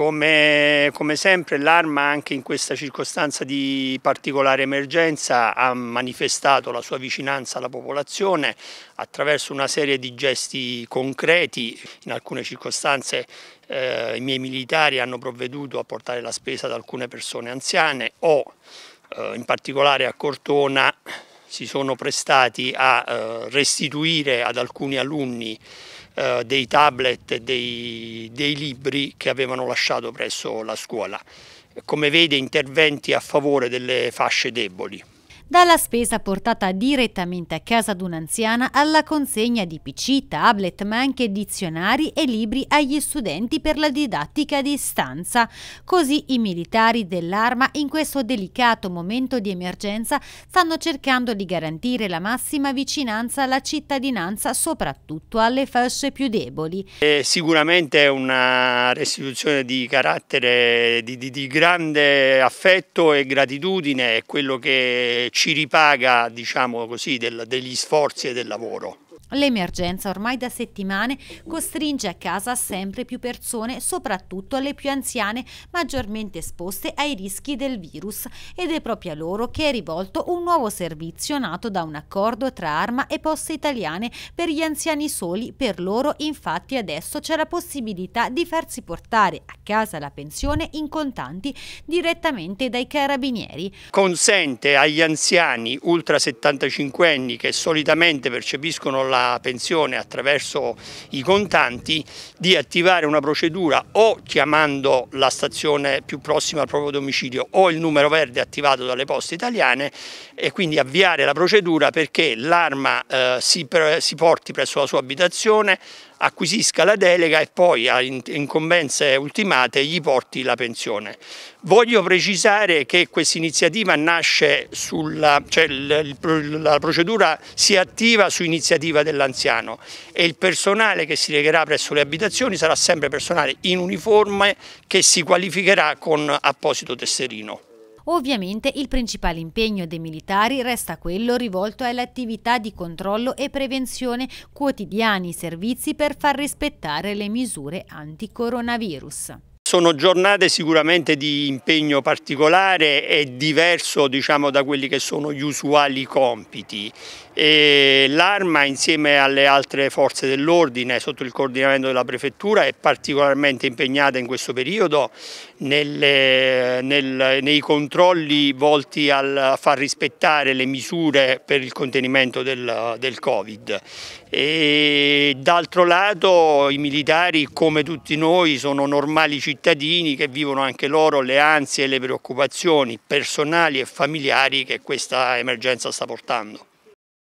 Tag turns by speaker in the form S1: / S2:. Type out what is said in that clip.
S1: Come, come, sempre l'arma anche in questa circostanza di particolare emergenza ha manifestato la sua vicinanza alla popolazione attraverso una serie di gesti concreti. In alcune circostanze eh, i miei militari hanno provveduto a portare la spesa ad alcune persone anziane o eh, in particolare a Cortona si sono prestati a eh, restituire ad alcuni alunni eh, dei tablet e dei, dei libri che avevano lasciato presso la scuola. Come vede interventi a favore delle fasce deboli
S2: dalla spesa portata direttamente a casa di un'anziana alla consegna di PC, tablet, ma anche dizionari e libri agli studenti per la didattica a distanza. Così i militari dell'arma in questo delicato momento di emergenza stanno cercando di garantire la massima vicinanza alla cittadinanza, soprattutto alle fasce più deboli.
S1: È sicuramente è una restituzione di carattere di, di, di grande affetto e gratitudine, è quello che ci ripaga diciamo così, del, degli sforzi e del lavoro.
S2: L'emergenza ormai da settimane costringe a casa sempre più persone, soprattutto le più anziane, maggiormente esposte ai rischi del virus ed è proprio a loro che è rivolto un nuovo servizio nato da un accordo tra Arma e Poste Italiane per gli anziani soli. Per loro infatti adesso c'è la possibilità di farsi portare a casa la pensione in contanti direttamente dai carabinieri.
S1: Consente agli anziani ultra 75 anni che solitamente percepiscono la pensione attraverso i contanti, di attivare una procedura o chiamando la stazione più prossima al proprio domicilio o il numero verde attivato dalle poste italiane e quindi avviare la procedura perché l'arma eh, si, si porti presso la sua abitazione, acquisisca la delega e poi a incombenze ultimate gli porti la pensione. Voglio precisare che questa iniziativa nasce sulla, cioè la procedura si attiva su iniziativa dell'anziano e il personale che si recherà presso le abitazioni sarà sempre personale in uniforme che si qualificherà con apposito tesserino.
S2: Ovviamente il principale impegno dei militari resta quello rivolto alle attività di controllo e prevenzione quotidiani servizi per far rispettare le misure anticoronavirus.
S1: Sono giornate sicuramente di impegno particolare e diverso diciamo, da quelli che sono gli usuali compiti. L'Arma insieme alle altre forze dell'ordine sotto il coordinamento della Prefettura è particolarmente impegnata in questo periodo nelle, nel, nei controlli volti a far rispettare le misure per il contenimento del, del Covid. D'altro lato i militari come tutti noi sono normali cittadini cittadini che vivono anche loro le ansie e le preoccupazioni personali e familiari che questa emergenza sta portando.